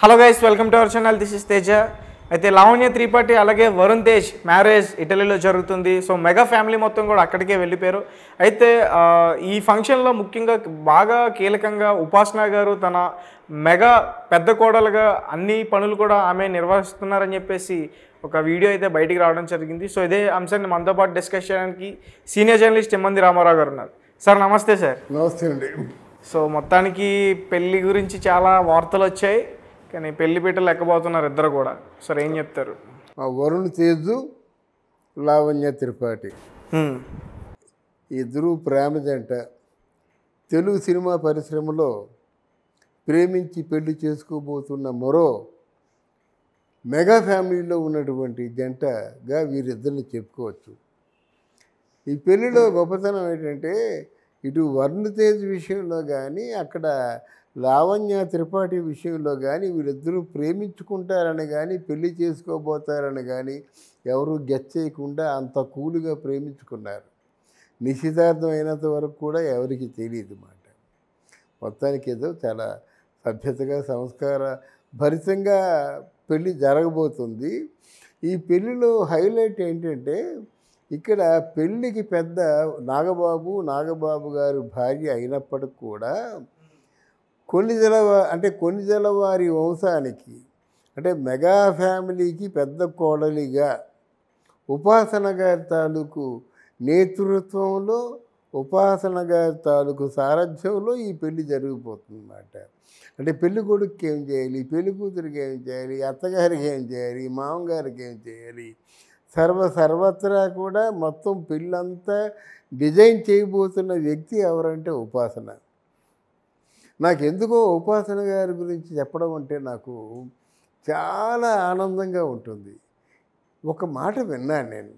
hello guys welcome to our channel this is Teja అయితే లావణ్య త్రిపాఠి అలాగే Varun Tej marriage ఇటలీలో జరుగుతుంది సో మెగా ఫ్యామిలీ మొత్తం కూడా అక్కడికే వెళ్ళిపోయారు అయితే ఈ ఫంక్షన్లో ముఖ్యంగా బాగా కీలకంగా ఉపాసన గారు తన మెగా పెద్ద కోడలుగా అన్ని పనులు కూడా ఆమె నిర్వహిస్తున్నారని చెప్పేసి ఒక వీడియో అయితే బయటికి రావడం జరిగింది సో ఇదే అంశాన్ని మనతో పాటు డిస్కస్ చేయడానికి సీనియర్ జర్నలిస్ట్ ఎమ్మంది రామారావు గారు ఉన్నారు సార్ నమస్తే సార్ నమస్తే అండి సో మొత్తానికి పెళ్ళి గురించి చాలా వార్తలు వచ్చాయి కానీ పెళ్లి పీట లెక్కబోతున్నారు ఇద్దరు కూడా సరే ఏం చెప్తారు వరుణ్ తేజు లావణ్య త్రిపాఠి ఇద్దరు ప్రేమ జంట తెలుగు సినిమా పరిశ్రమలో ప్రేమించి పెళ్లి చేసుకోబోతున్న మరో మెగా ఫ్యామిలీలో ఉన్నటువంటి జంటగా వీరిద్దరిని చెప్పుకోవచ్చు ఈ పెళ్లిలో గొప్పతనం ఏంటంటే ఇటు వరుణ్ తేజ్ విషయంలో కానీ అక్కడ లావణ్య త్రిపాఠి విషయంలో కానీ వీళ్ళిద్దరూ ప్రేమించుకుంటారని కానీ పెళ్లి చేసుకోబోతారని కానీ ఎవరు గెట్ చేయకుండా అంత కూలుగా ప్రేమించుకున్నారు నిశ్చితార్థం అయినంత వరకు కూడా ఎవరికి తెలియదు మాట మొత్తానికి ఏదో చాలా సభ్యతగా సంస్కార భరితంగా పెళ్ళి జరగబోతుంది ఈ పెళ్ళిలో హైలైట్ ఏంటంటే ఇక్కడ పెళ్ళికి పెద్ద నాగబాబు నాగబాబు గారు భార్య అయినప్పటికి కూడా కొన్నిజల అంటే కొన్నిజల వారి వంశానికి అంటే మెగా ఫ్యామిలీకి పెద్ద కోడలిగా ఉపాసన గారి తాలూకు నేతృత్వంలో ఉపాసన గారి తాలూకు సారథ్యంలో ఈ పెళ్లి జరిగిపోతుందన్నమాట అంటే పెళ్లి కొడుకు ఏం చేయాలి పెళ్లి కూతురికి ఏం చేయాలి అత్తగారికి ఏం చేయాలి మామగారికి ఏం చేయాలి సర్వ సర్వత్రా కూడా మొత్తం పెళ్ళంతా డిజైన్ చేయబోతున్న వ్యక్తి ఎవరంటే ఉపాసన నాకు ఎందుకో ఉపాసన గారి గురించి చెప్పడం అంటే నాకు చాలా ఆనందంగా ఉంటుంది ఒక మాట విన్నాను నేను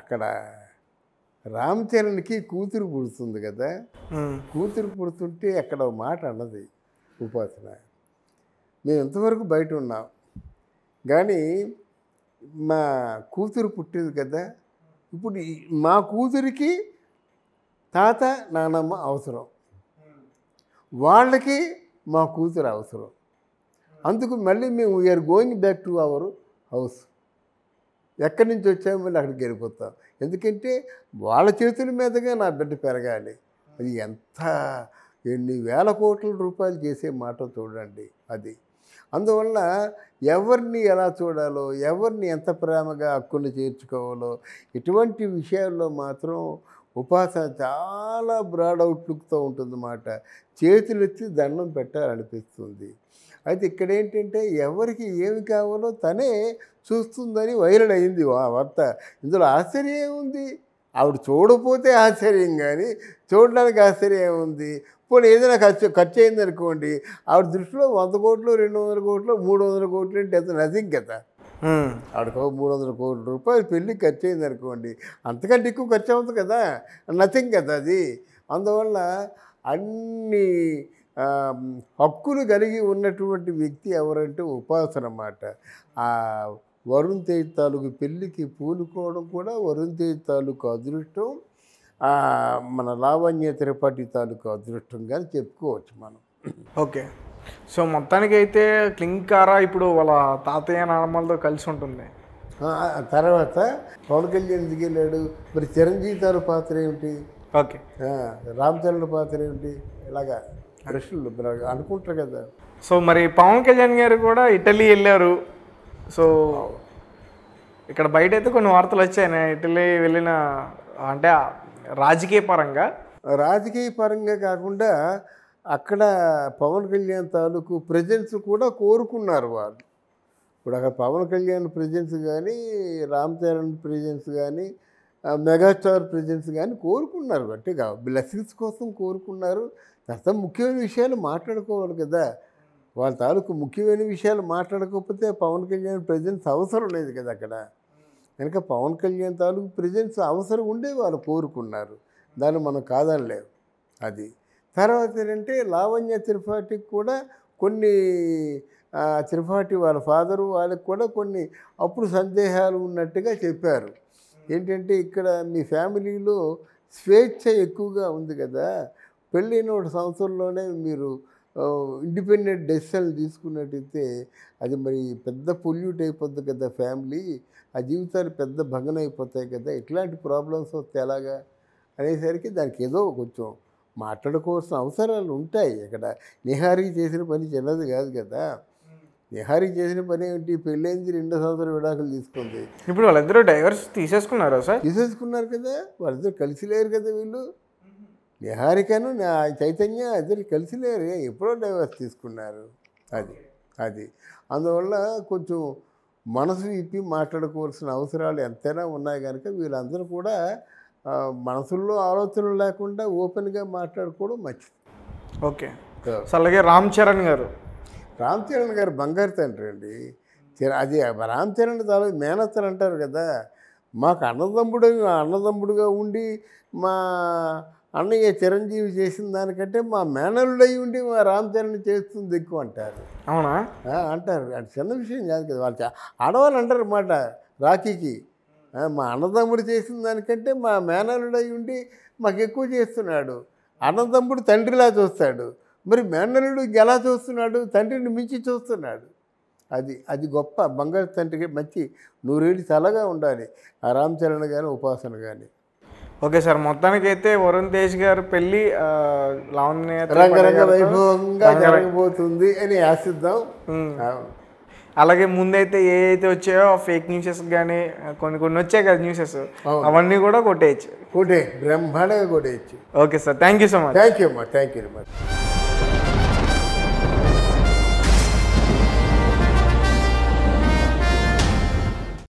అక్కడ రామ్ చరణ్కి కూతురు పుడుతుంది కదా కూతురు పుడుతుంటే అక్కడ ఒక మాట అన్నది ఉపాసన మేము ఇంతవరకు బయట ఉన్నాం కానీ మా కూతురు పుట్టింది కదా ఇప్పుడు మా కూతురికి తాత నానమ్మ అవసరం వాళ్ళకి మా కూతురు అవసరం అందుకు మళ్ళీ మేము we are going back to our house ఎక్కడి నుంచి వచ్చాము మళ్ళీ అక్కడికి వెళ్ళిపోతాం ఎందుకంటే వాళ్ళ చేతుల మీదగా నా బిడ్డ పెరగాలి అది ఎంత ఎన్ని వేల కోట్ల రూపాయలు చేసే మాట చూడండి అది అందువల్ల ఎవరిని ఎలా చూడాలో ఎవరిని ఎంత ప్రేమగా హక్కులు చేర్చుకోవాలో ఇటువంటి విషయాల్లో మాత్రం ఉపాసన చాలా బ్రాడ్ అవుట్లుక్తో ఉంటుందన్నమాట ఎత్తి దండం పెట్టాలనిపిస్తుంది అయితే ఇక్కడ ఏంటంటే ఎవరికి ఏమి కావాలో తనే చూస్తుందని వైరల్ అయింది ఆ వార్త ఇందులో ఆశ్చర్యం ఏముంది ఆవిడ చూడపోతే ఆశ్చర్యం కానీ చూడడానికి ఆశ్చర్యం ఉంది పోనీ ఏదైనా ఖర్చు ఖర్చు అయిందనుకోండి ఆవిడ దృష్టిలో వంద కోట్లు రెండు వందల కోట్లు మూడు వందల కోట్లు అంటే అది నథింగ్ కదా ఆడికో మూడు వందల కోట్ల రూపాయలు పెళ్ళి ఖర్చు అయింది అనుకోండి అంతకంటే ఎక్కువ ఖర్చు అవుతుంది కదా నథింగ్ కదా అది అందువల్ల అన్ని హక్కులు కలిగి ఉన్నటువంటి వ్యక్తి ఎవరంటే ఉపాసన అన్నమాట ఆ వరుణ్ తేజ్ తాలూకు పెళ్ళికి పూలుకోవడం కూడా వరుణ్ తేజ్ తాలూకు అదృష్టం మన లావణ్య త్రిపాఠి తాలూకు కానీ చెప్పుకోవచ్చు మనం ఓకే సో మొత్తానికి అయితే క్లింకారా ఇప్పుడు వాళ్ళ తాతయ్య నాన్నమ్మలతో కలిసి ఉంటుంది తర్వాత పవన్ కళ్యాణ్ వెళ్ళాడు మరి చిరంజీవి గారు పాత్ర ఏమిటి ఓకే చరణ్ పాత్ర ఏమిటి ఇలాగా ప్రశ్నలు అనుకుంటారు కదా సో మరి పవన్ కళ్యాణ్ గారు కూడా ఇటలీ వెళ్ళారు సో ఇక్కడ బయట అయితే కొన్ని వార్తలు వచ్చాయి ఇటలీ వెళ్ళిన అంటే రాజకీయ పరంగా రాజకీయ పరంగా కాకుండా అక్కడ పవన్ కళ్యాణ్ తాలూకు ప్రజెన్స్ కూడా కోరుకున్నారు వాళ్ళు ఇప్పుడు అక్కడ పవన్ కళ్యాణ్ ప్రజెన్స్ కానీ రామ్ చరణ్ ప్రజెన్స్ కానీ మెగాస్టార్ ప్రజెన్స్ కానీ కోరుకున్నారు గట్టిగా బ్లెస్సింగ్స్ కోసం కోరుకున్నారు తర్వాత ముఖ్యమైన విషయాలు మాట్లాడుకోవాలి కదా వాళ్ళ తాలూకు ముఖ్యమైన విషయాలు మాట్లాడకపోతే పవన్ కళ్యాణ్ ప్రజెన్స్ అవసరం లేదు కదా అక్కడ కనుక పవన్ కళ్యాణ్ తాలూకు ప్రజెన్స్ అవసరం ఉండే వాళ్ళు కోరుకున్నారు దాన్ని మనం కాదనలేదు అది తర్వాత ఏంటంటే లావణ్య త్రిపాఠికి కూడా కొన్ని త్రిపాఠి వాళ్ళ ఫాదరు వాళ్ళకి కూడా కొన్ని అప్పుడు సందేహాలు ఉన్నట్టుగా చెప్పారు ఏంటంటే ఇక్కడ మీ ఫ్యామిలీలో స్వేచ్ఛ ఎక్కువగా ఉంది కదా పెళ్ళైన ఒక సంవత్సరంలోనే మీరు ఇండిపెండెంట్ డెసిషన్ తీసుకున్నట్టయితే అది మరి పెద్ద పొల్యూట్ అయిపోద్ది కదా ఫ్యామిలీ ఆ జీవితాలు పెద్ద భంగనైపోతాయి అయిపోతాయి కదా ఎట్లాంటి ప్రాబ్లమ్స్ వస్తే ఎలాగా అనేసరికి దానికి ఏదో కొంచెం మాట్లాడుకోవాల్సిన అవసరాలు ఉంటాయి ఇక్కడ నిహారీ చేసిన పని చిన్నది కాదు కదా నిహారీ చేసిన పని ఏంటి పెళ్ళైంది రెండో సంవత్సరం విడాకులు తీసుకుంది ఇప్పుడు వాళ్ళిద్దరూ డైవర్స్ తీసేసుకున్నారా సార్ తీసేసుకున్నారు కదా వాళ్ళిద్దరు కలిసి లేరు కదా వీళ్ళు నిహారికను నా చైతన్య ఇద్దరు కలిసి లేరు ఎప్పుడో డైవర్స్ తీసుకున్నారు అది అది అందువల్ల కొంచెం మనసు ఇప్పి మాట్లాడుకోవాల్సిన అవసరాలు ఎంతైనా ఉన్నాయి కనుక వీళ్ళందరూ కూడా మనసుల్లో ఆలోచనలు లేకుండా ఓపెన్గా మాట్లాడుకోవడం మంచిది ఓకే అలాగే రామ్ చరణ్ గారు రామ్ చరణ్ గారు బంగారు తండ్రి అండి అది రామ్ చరణ్ చాలా మేనత్తలు అంటారు కదా మాకు అన్నదమ్ముడు అన్నదమ్ముడుగా ఉండి మా అన్నయ్య చిరంజీవి చేసిన దానికంటే మా మేనల్లుడై ఉండి మా రామ్ చరణ్ చేస్తుంది ఎక్కువ అంటారు అవునా అంటారు చిన్న విషయం కాదు కదా వాళ్ళు ఆడవాళ్ళు అంటారు మాట రాఖీకి మా అన్నదమ్ముడు చేసిన దానికంటే మా మేనల్లుడు అయి ఉండి మాకు ఎక్కువ చేస్తున్నాడు అన్నదమ్ముడు తండ్రిలా చూస్తాడు మరి మేనల్లుడు ఎలా చూస్తున్నాడు తండ్రిని మించి చూస్తున్నాడు అది అది గొప్ప బంగారు తండ్రికి మంచి నూరేడు చల్లగా ఉండాలి ఆ రామచరణ్ కానీ ఉపాసన కానీ ఓకే సార్ మొత్తానికి అయితే వరుణ్ తేజ్ గారు పెళ్ళి లావణ్య రంగరంగ వైభవంగా జరగబోతుంది అని ఆశిద్దాం అలాగే ముందైతే ఏ అయితే వచ్చాయో ఫేక్ న్యూసెస్ కానీ కొన్ని కొన్ని వచ్చాయి కదా న్యూసెస్ అవన్నీ కూడా కొట్టేయచ్చు కొట్టే బ్రహ్మాండంగా కొట్టేయచ్చు okay sir thank you so much thank you అమ్మా థ్యాంక్ యూ